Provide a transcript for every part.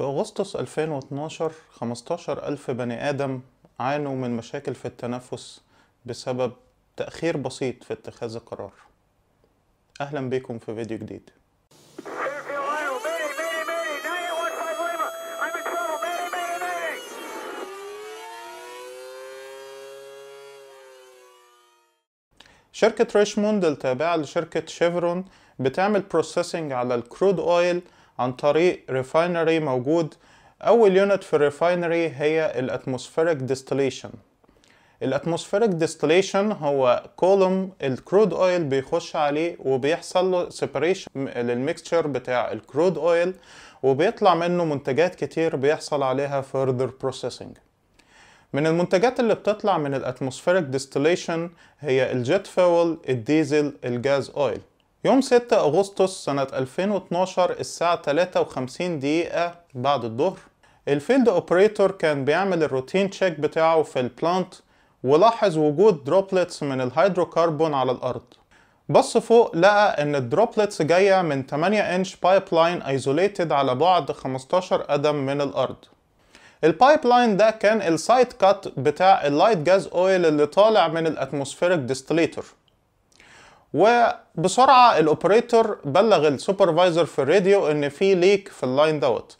في أغسطس 2012 15 ألف بني آدم عانوا من مشاكل في التنفس بسبب تأخير بسيط في اتخاذ القرار أهلا بكم في فيديو جديد شركة ريشموند التابعة لشركة شيفرون بتعمل بروسيسنج على الكرود اويل عن طريق ريفاينري موجود أول يونت في الريفاينري هي الأتموسفيريك ديستليشن الأتموسفيريك ديستليشن هو كولوم الكرود أويل بيخش عليه وبيحصل له سيبريشن للميكستشر بتاع الكرود أويل وبيطلع منه منتجات كتير بيحصل عليها فردر بروسيسنج من المنتجات اللي بتطلع من الاتموسفيريك ديستليشن هي الجيت فول الديزل الجاز اويل يوم 6 أغسطس سنة 2012 الساعة 53 دقيقة بعد الظهر الفيلد اوبريتور كان بيعمل الروتين تشيك بتاعه في البلانت ولاحظ وجود دروبلتس من الهيدروكربون على الأرض بص فوق لقى إن الدروبلتس جاية من 8 إنش بايبلاين ايزوليتد على بعد 15 قدم من الأرض البايبلاين ده كان السايد كات بتاع اللايت جاز اويل اللي طالع من الاتموسفيريك ديستليتور وبسرعه الاوبريتور بلغ السوبرفايزر في الراديو ان في ليك في اللاين دوت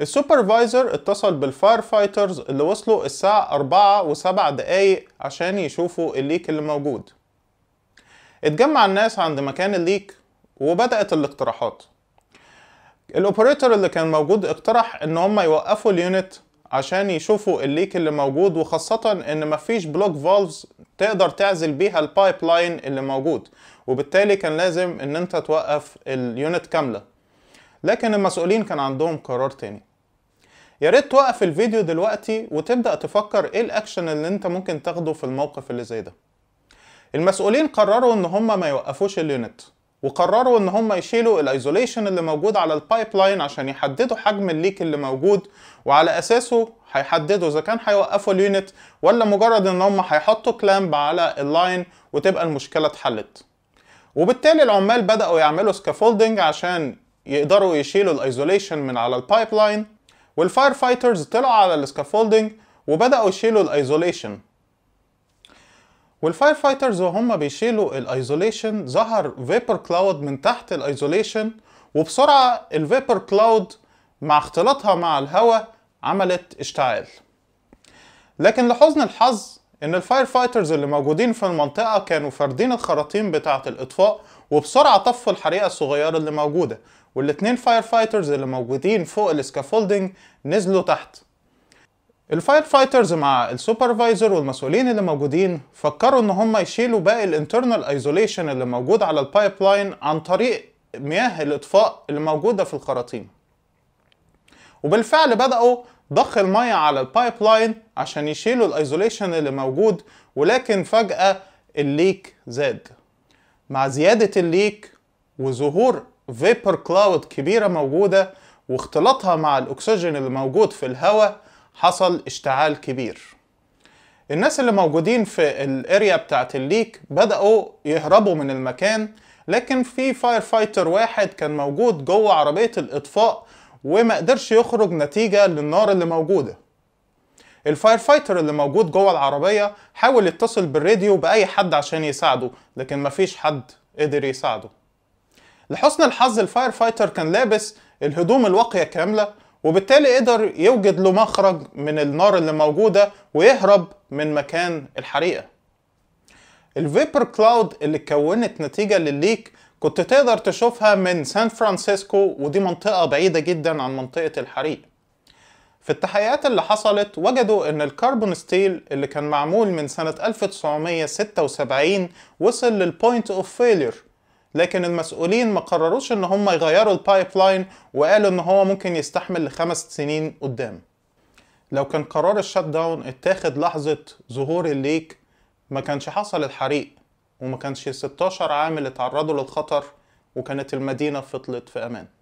السوبرفايزر اتصل بالفاير فايترز اللي وصلوا الساعة 4 و7 دقايق عشان يشوفوا الليك اللي موجود اتجمع الناس عند مكان الليك وبدأت الاقتراحات الاوبريتور اللي كان موجود اقترح ان هم يوقفوا اليونت عشان يشوفوا الليك اللي موجود وخاصة ان مفيش بلوك فالفز تقدر تعزل بيها البايب لاين اللي موجود وبالتالي كان لازم ان انت توقف اليونت كاملة لكن المسؤولين كان عندهم قرار تاني يا ريت توقف الفيديو دلوقتي وتبدأ تفكر ايه الاكشن اللي انت ممكن تاخده في الموقف اللي زي ده المسؤولين قرروا ان هما ما يوقفوش اليونت وقرروا ان هم يشيلوا الايزوليشن اللي موجود على البايب لاين عشان يحددوا حجم الليك اللي موجود وعلى اساسه هيحددوا اذا كان هيوقفوا اليونت ولا مجرد ان هم هيحطوا كلامب على اللاين وتبقى المشكله اتحلت وبالتالي العمال بداوا يعملوا سكافولدنج عشان يقدروا يشيلوا الايزوليشن من على البايب لاين والفاير فايترز طلعوا على السكافولدنج وبداوا يشيلوا الايزوليشن والفاير فايترز وهم بيشيلوا الايزوليشن ظهر فيبر كلاود من تحت الايزوليشن وبسرعه الفيبر كلاود مع اختلاطها مع الهواء عملت اشتعال لكن لحزن الحظ ان الفاير فايترز اللي موجودين في المنطقه كانوا فاردين الخراطيم بتاعه الاطفاء وبسرعه طفوا الحريقه الصغيره اللي موجوده والاتنين فاير فايترز اللي موجودين فوق الاسكافولدنج نزلوا تحت الفاير فايترز مع السوبرفايزر والمسؤولين اللي موجودين فكروا ان هم يشيلوا باقي الانترنال ايزوليشن اللي موجود على البايب لاين عن طريق مياه الاطفاء اللي موجوده في الخراطيم وبالفعل بداوا ضخ الميه على البايب لاين عشان يشيلوا الايزوليشن اللي موجود ولكن فجاه الليك زاد مع زياده الليك وظهور فيبر كلاود كبيره موجوده واختلاطها مع الاكسجين اللي موجود في الهواء حصل اشتعال كبير الناس اللي موجودين في الاريا بتاعت الليك بدأوا يهربوا من المكان لكن في فاير فايتر واحد كان موجود جوه عربية الإطفاء وما قدرش يخرج نتيجة للنار اللي موجودة الفاير فايتر اللي موجود جوه العربية حاول يتصل بالراديو بأي حد عشان يساعده لكن مفيش حد قدر يساعده لحسن الحظ الفاير فايتر كان لابس الهدوم الواقية كاملة وبالتالي قدر يوجد له مخرج من النار اللي موجودة ويهرب من مكان الحريقة الفيبر كلاود اللي اتكونت نتيجة للليك كنت تقدر تشوفها من سان فرانسيسكو ودي منطقة بعيدة جدا عن منطقة الحريق في التحقيقات اللي حصلت وجدوا ان الكربون ستيل اللي كان معمول من سنة 1976 وصل للبوينت اوف فيلير لكن المسؤولين ما قرروش ان هم يغيروا البايب لاين وقالوا ان هو ممكن يستحمل لخمس سنين قدام لو كان قرار الشت داون اتاخد لحظة ظهور الليك ما كانش حصل الحريق وما كانش 16 عامل اتعرضوا للخطر وكانت المدينة فضلت في أمان